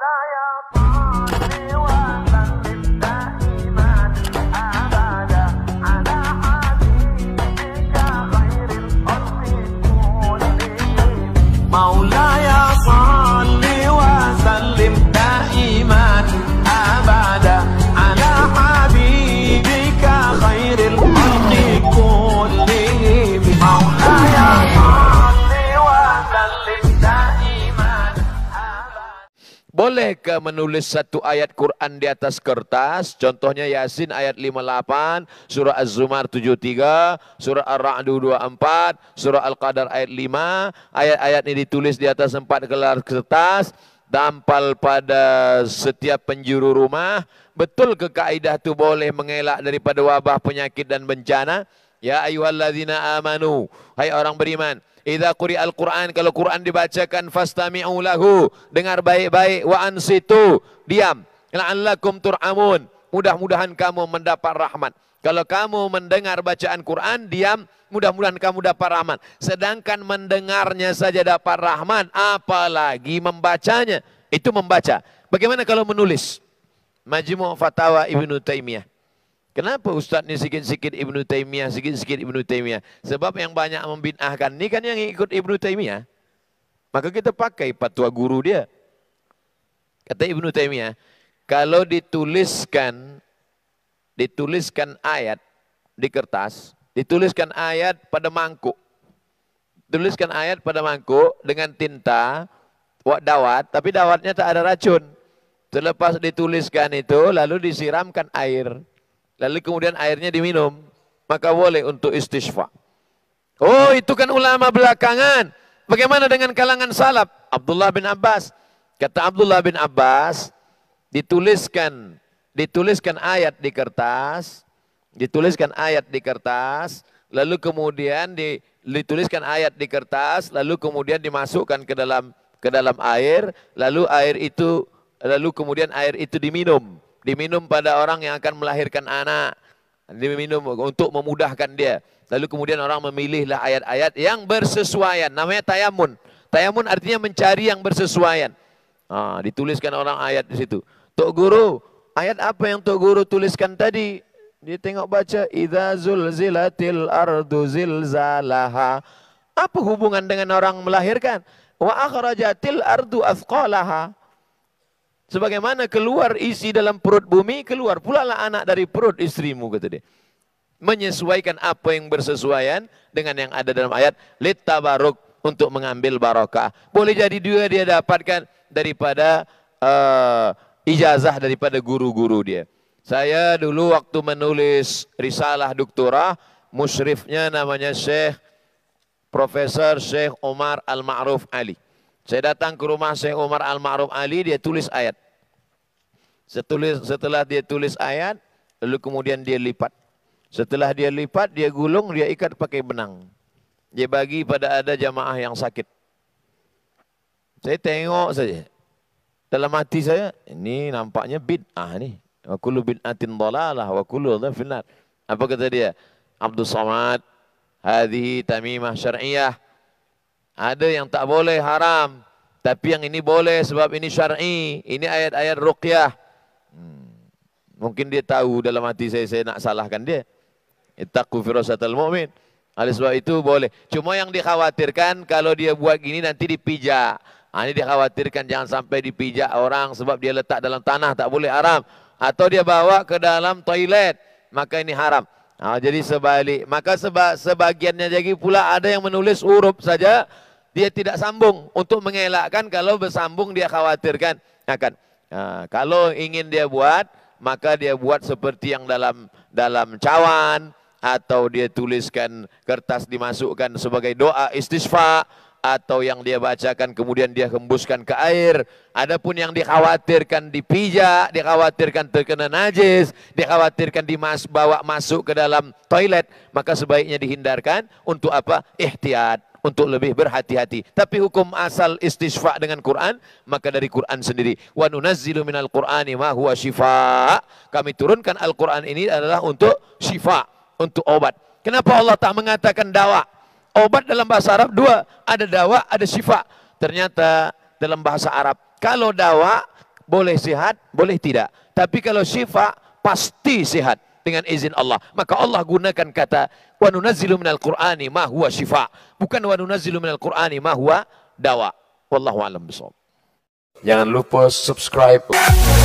Allah ya Bolehkah menulis satu ayat Quran di atas kertas? Contohnya Yasin ayat 58, surah Az-Zumar 73, surah Ar-Ra'd 24, surah Al-Qadar ayat 5. Ayat-ayat ini ditulis di atas empat gelar kertas, dampal pada setiap penjuru rumah. Betul ke kaidah itu boleh mengelak daripada wabah penyakit dan bencana? Ya ayuhallazina amanu, hai orang beriman, Idza quri'al Qur'an kalau Quran dibacakan fastami'u lahu, dengar baik-baik wa ansitu, diam. La'allakum tur'amun. Mudah-mudahan kamu mendapat rahmat. Kalau kamu mendengar bacaan Quran, diam, mudah-mudahan kamu dapat rahmat. Sedangkan mendengarnya saja dapat rahmat, apalagi membacanya. Itu membaca. Bagaimana kalau menulis? Majmu' Fatawa Ibnu Taimiyah. Kenapa Ustaz ini sikit-sikit Ibnu Taimiyah, sikit-sikit Ibnu Taimiyah? Sebab yang banyak membinahkan ini kan yang ikut Ibnu Taimiyah. Maka kita pakai patwa guru dia. Kata Ibnu Taimiyah, kalau dituliskan dituliskan ayat di kertas, dituliskan ayat pada mangkuk. Tuliskan ayat pada mangkuk dengan tinta dawat, tapi dawatnya tak ada racun. Selepas dituliskan itu lalu disiramkan air. Lalu kemudian airnya diminum. Maka boleh untuk istishfa. Oh itu kan ulama belakangan. Bagaimana dengan kalangan salaf? Abdullah bin Abbas. Kata Abdullah bin Abbas, dituliskan dituliskan ayat di kertas, dituliskan ayat di kertas, lalu kemudian di, dituliskan ayat di kertas, lalu kemudian dimasukkan ke dalam ke dalam air, lalu air itu lalu kemudian air itu diminum diminum pada orang yang akan melahirkan anak, diminum untuk memudahkan dia. Lalu kemudian orang memilihlah ayat-ayat yang bersesuaian, namanya tayamun. Tayamun artinya mencari yang bersesuaian. dituliskan orang ayat di situ. Tok Guru, ayat apa yang Tok Guru tuliskan tadi? Dia tengok baca, Iza zulzilatil ardu zilzalaha. Apa hubungan dengan orang melahirkan? Wa akhrajatil ardu azqalaha. Sebagaimana keluar isi dalam perut bumi, keluar pula lah anak dari perut istrimu, kata dia. Menyesuaikan apa yang bersesuaian dengan yang ada dalam ayat. Leta baruk untuk mengambil barokah. Boleh jadi dia dia dapatkan daripada uh, ijazah daripada guru-guru dia. Saya dulu waktu menulis risalah doktora, musrifnya namanya Syekh Profesor Syekh Omar Al-Ma'ruf Ali. Saya datang ke rumah Syekh Umar Al-Ma'ruf Ali, dia tulis ayat. Setulis, setelah dia tulis ayat, lalu kemudian dia lipat. Setelah dia lipat, dia gulung, dia ikat pakai benang. Dia bagi pada ada jamaah yang sakit. Saya tengok saja. Dalam hati saya, ini nampaknya bid'ah nih. Wa kullu bid'atin dalalah wa kullu finnar. Apa kata dia? Abdul Samad, hadhi tamimah syar'iyah. Ada yang tak boleh haram, tapi yang ini boleh sebab ini syar'i. Ini ayat-ayat ruqyah. Hmm. Mungkin dia tahu dalam hati saya saya nak salahkan dia. Ittaqu firasatal mu'min. Oleh sebab itu boleh. Cuma yang dikhawatirkan kalau dia buat gini nanti dipijak. Ha, ini dikhawatirkan jangan sampai dipijak orang sebab dia letak dalam tanah tak boleh haram. Atau dia bawa ke dalam toilet. Maka ini haram. Ah jadi sebalik. Maka seba, sebagiannya lagi pula ada yang menulis huruf saja dia tidak sambung untuk mengelakkan kalau bersambung dia khawatirkan akan. Ha, nah, ha, kalau ingin dia buat maka dia buat seperti yang dalam dalam cawan atau dia tuliskan kertas dimasukkan sebagai doa istisfa' atau yang dia bacakan kemudian dia hembuskan ke air. Adapun yang dikhawatirkan dipijak, dikhawatirkan terkena najis, dikhawatirkan dimas bawa masuk ke dalam toilet, maka sebaiknya dihindarkan untuk apa? Ihtiyat untuk lebih berhati-hati. Tapi hukum asal istisfa dengan Quran maka dari Quran sendiri. Wa nunazzilu minal Qur'ani ma huwa Kami turunkan Al-Qur'an ini adalah untuk syifa, untuk obat. Kenapa Allah tak mengatakan dakwah? Obat dalam bahasa Arab dua, ada dawa, ada syifa. Ternyata dalam bahasa Arab, kalau dawa boleh sehat, boleh tidak. Tapi kalau syifa pasti sehat dengan izin Allah. Maka Allah gunakan kata wa nunazzilu minal qur'ani ma huwa syifa, bukan wa nunazzilu minal qur'ani ma huwa dawa. Wallahu alam bisawab. Jangan lupa subscribe.